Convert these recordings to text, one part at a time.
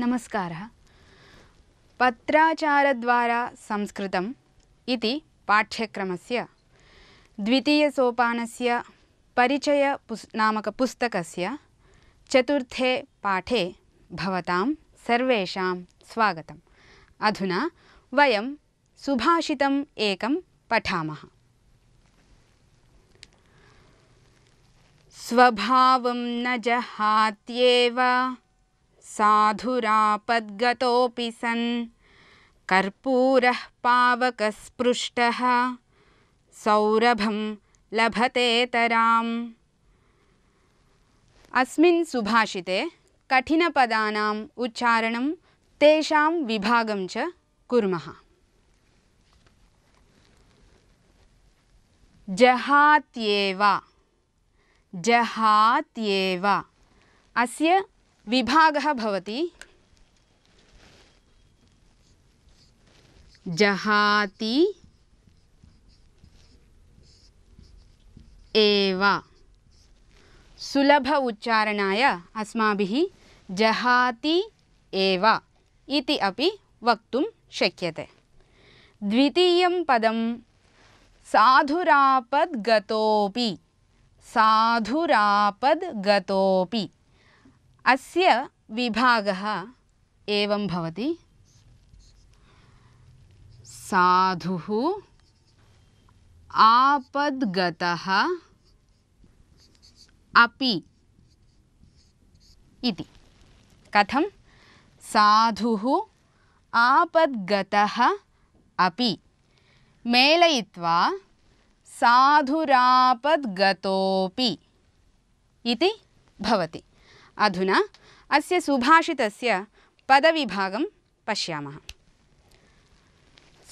नमस्कारः पत्राचारद्वारा संस्कृतम् इति पाठ्यक्रमस्य द्वितीयसोपानस्य परिचयपुस् नामकपुस्तकस्य चतुर्थे पाठे स्वागत अधुना वयं सुभाषितम् एकं पठामः स्वभावं न जहात्येव साधुरापद्गतोऽपि सन् कर्पूरः पावकस्पृष्टः सौरभं लभतेतराम् अस्मिन् सुभाषिते कठिनपदानाम् उच्चारणं तेषां विभागं च कुर्मः जहात्येव जहात्येव अस्य विभाग भवति जहाति एव सुलभ उच्चारणाय अस्माभिः जहाति एव इति अपि वक्तुं शक्यते द्वितीयं पदं साधुरापद्गतोऽपि साधुरापद्गतोऽपि अस्य विभागः एवं भवति साधुः आपद्गतः अपि इति कथं साधुः आपद्गतः अपि मेलयित्वा साधुरापद्गतोऽपि इति भवति अधुना अस्य सुभाषितस्य पदविभागं पश्यामः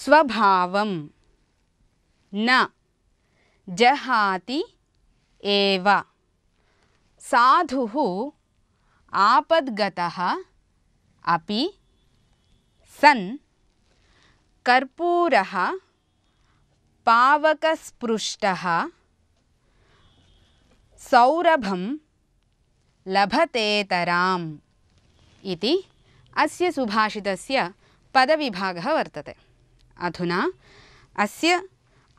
स्वभावं न जहाति एव साधुः आपद्गतः अपि सन् कर्पूरः पावकस्पृष्टः सौरभं लभतेतराम् इति अस्य सुभाषितस्य पदविभागः वर्तते अधुना अस्य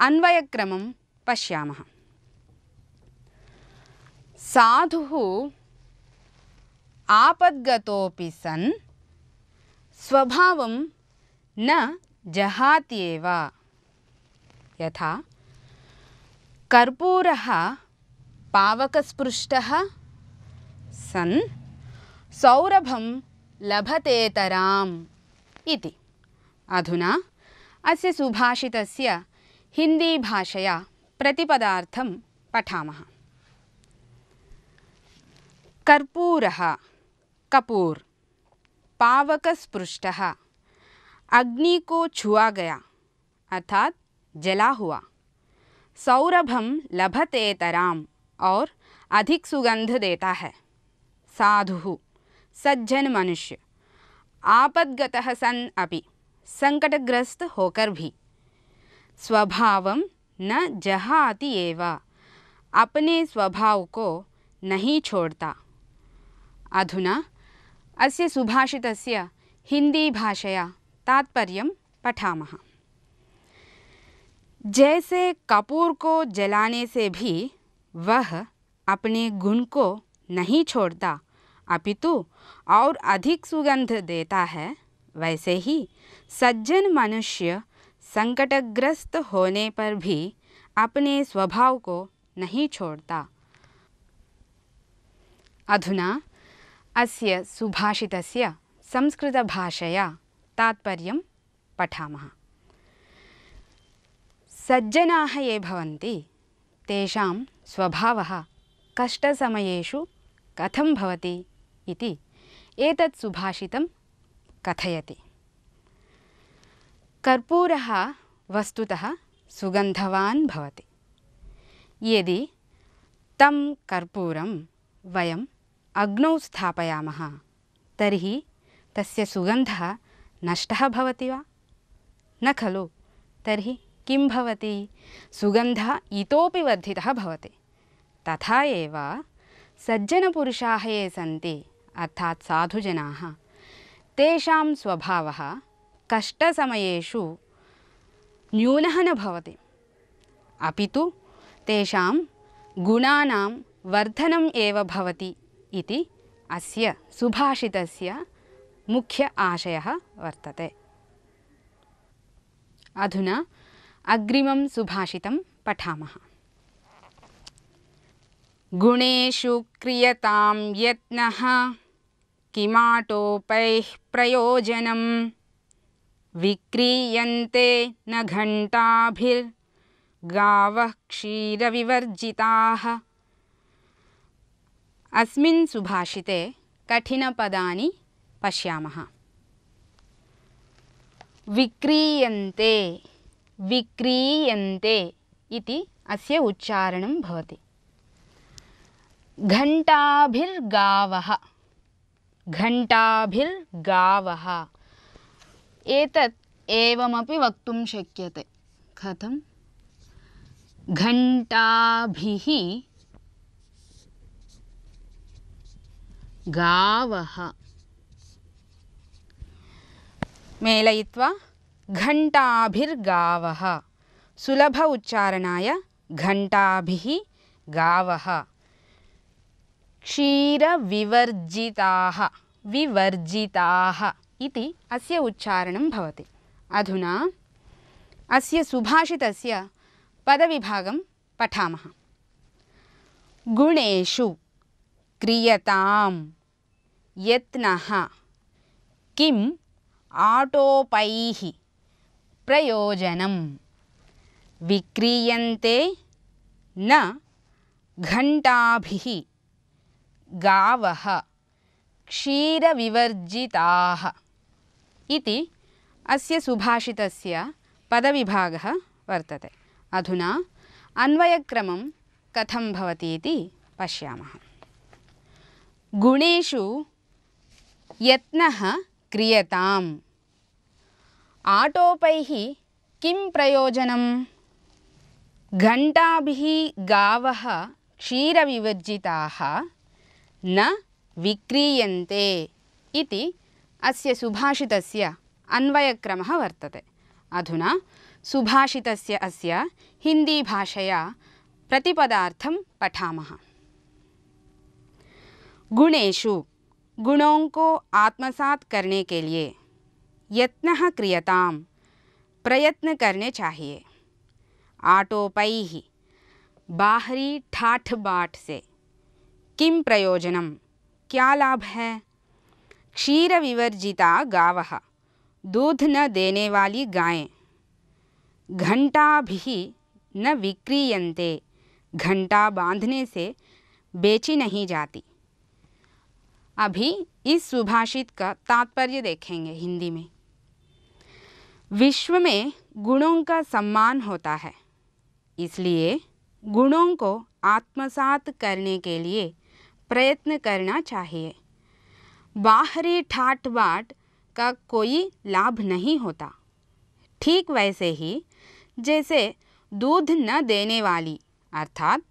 अन्वयक्रमं पश्यामः साधुः आपद्गतोऽपि सन् स्वभावं न जहात्येव यथा कर्पूरः पावकस्पृष्टः सन् सौरभं लभतेतराम् इति अधुना अस्य सुभाषितस्य हिन्दीभाषया प्रतिपदार्थं पठामः कर्पूरः कपूर पावकस्पृष्टः अग्नि को छुआ गया अर्थात जला हुआ सौरभम लभतेतराम और अधिक सुगंध देता है साधु सज्जन मनुष्य आपदगत सन अभी संकटग्रस्त होकर भी स्वभाव न जहाति एवा अपने स्वभाव को नहीं छोड़ता अधुना अस्य सुभाषितस्य भाषया तात्पर्य पठामः जैसे कपूर को जलाने से भी वह अपने गुण को नहीं छोड़ता अपितु और अधिक सुगंध देता है वैसे ही सज्जन मनुष्य संकटग्रस्त होने पर भी अपने स्वभाव को नहीं छोड़ता अधुना अस्य सुभाषितस्य भाषया तात्पर्य पठा सज्जना ये भवन्ति तेषां स्वभावः कष्टसमयेषु कथं भवति इति एतत् सुभाषितं कथयति कर्पूरः वस्तुतः सुगन्धवान् भवति यदि तं कर्पूरं वयम् अग्नौ स्थापयामः तर्हि तस्य सुगन्धः नष्टः भवति वा न खलु तर्हि किं भवति सुगन्धः इतोपि वर्धितः भवति तथा एव सज्जनपुरुषाः ये सन्ति अर्थात् साधुजनाः तेषां स्वभावः कष्टसमयेषु न्यूनः न भवति अपि तु तेषां गुणानां वर्धनम् एव भवति इति अस्य सुभाषितस्य मुख्य आशयः वर्तते अधुना अग्रिमं सुभाषितं पठामः गुणेषु क्रियतां यत्नः किटोपै प्रयोजनं विक्रीय न घण्टाभिर्गावः क्षीरविवर्जिताः विवर्जिता सुभाषिते कठिन पश्यामः पशा विक्रीय विक्रीय अस्य उच्चारण भवति घण्टाभिर्गावः घंटाभिर्गाव एक वक्त शक्य शक्यते कथं घण्टाभिः गावः मेलयित्वा घण्टाभिर्गावः सुलभ उच्चारणा घंटा गाव क्षीरविवर्जिताः विवर्जिताः इति अस्य उच्चारणं अधुना अस्य सुभाषितस्य पदविभागं पठामः गुणेषु क्रियतां यत्नः किम् आटोपैः प्रयोजनं विक्रीयन्ते न घण्टाभिः गावः क्षीरविवर्जिताः इति अस्य सुभाषितस्य पदविभागः वर्तते अधुना अन्वयक्रमं कथं भवति इति पश्यामः गुणेषु यत्नः क्रियताम् आटोपैः किं प्रयोजनं घण्टाभिः गावः न विक्रीयन्ते इति अस्य सुभाषितस्य अन्वयक्रमः वर्तते अधुना सुभाषितस्य अस्य भाषया प्रतिपदार्थं पठामः गुणेषु गुणों को आत्मसात करने के लिए यत्न क्रियताम प्रयत्न करने चाहिए आटोपै बाहरी ठाठ बाट से किं प्रयोजनम क्या लाभ है क्षीर विवर्जिता गाव दूध न देने वाली गायें घंटा भी न विक्रीयते घंटा बांधने से बेची नहीं जाती अभी इस सुभाषित का तात्पर्य देखेंगे हिंदी में विश्व में गुणों का सम्मान होता है इसलिए गुणों को आत्मसात करने के लिए प्रयत्न करना चाहिए बाहरी ठाट बाट का कोई लाभ नहीं होता ठीक वैसे ही जैसे दूध न देने वाली अर्थात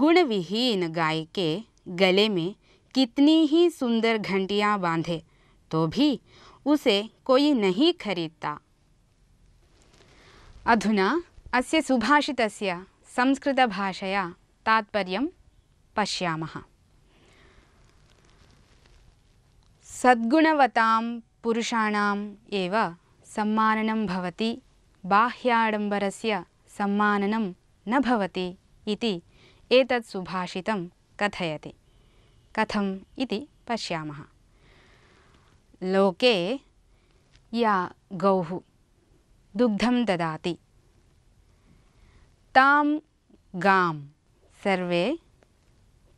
गुणविहीन गाय के गले में कितनी ही सुंदर घंटियाँ बांधे तो भी उसे कोई नहीं खरीदता अधुना अस्य सुभाषितस्य भाषया तात्पर्य पश्यामः सद्गुणवतां पुषाण एव सम्माननं भवति बाह्याडम्बरस्य सम्माननं न भवति इति कथयति कथम् इति पश्यामः लोके या गौः दुग्धं ददाति तां गां सर्वे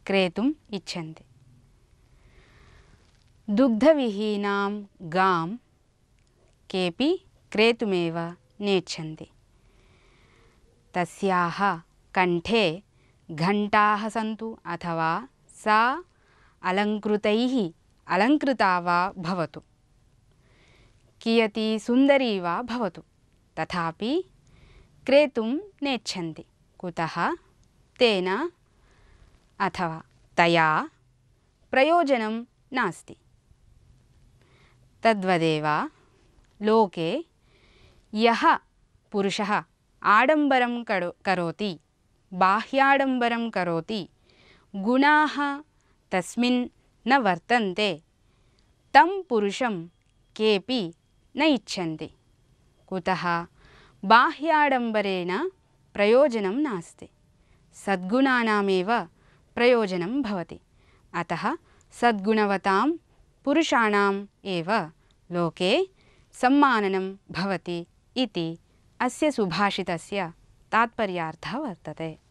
क्रेतुम् इच्छन्ति దుగ్ధవిహీనాం గాం కేపి క్రేతుమేవ నేచ్చంది తస్యాः కంఠే ఘంటాः సంతు అథవా సా అలంకృతై అలంకృతా భవతు కియతి సుందరీ వా భవతు తథాపి క్రేతుం నేచ్చంది కుతః తేన అథవా తయా ప్రయోజనం నాస్తి तद्वदेव लोके यः पुरुषः आडम्बरं करो करोति बाह्याडम्बरं करोति गुणाः तस्मिन् न वर्तन्ते तं पुरुषं केपि न इच्छन्ति कुतः बाह्याडम्बरेण प्रयोजनं नास्ति सद्गुणानामेव प्रयोजनं भवति अतः सद्गुणवतां पुरुषाणाम् एव लोके सम्माननं भवति इति अस्य सुभाषितस्य तात्पर्यार्थः वर्तते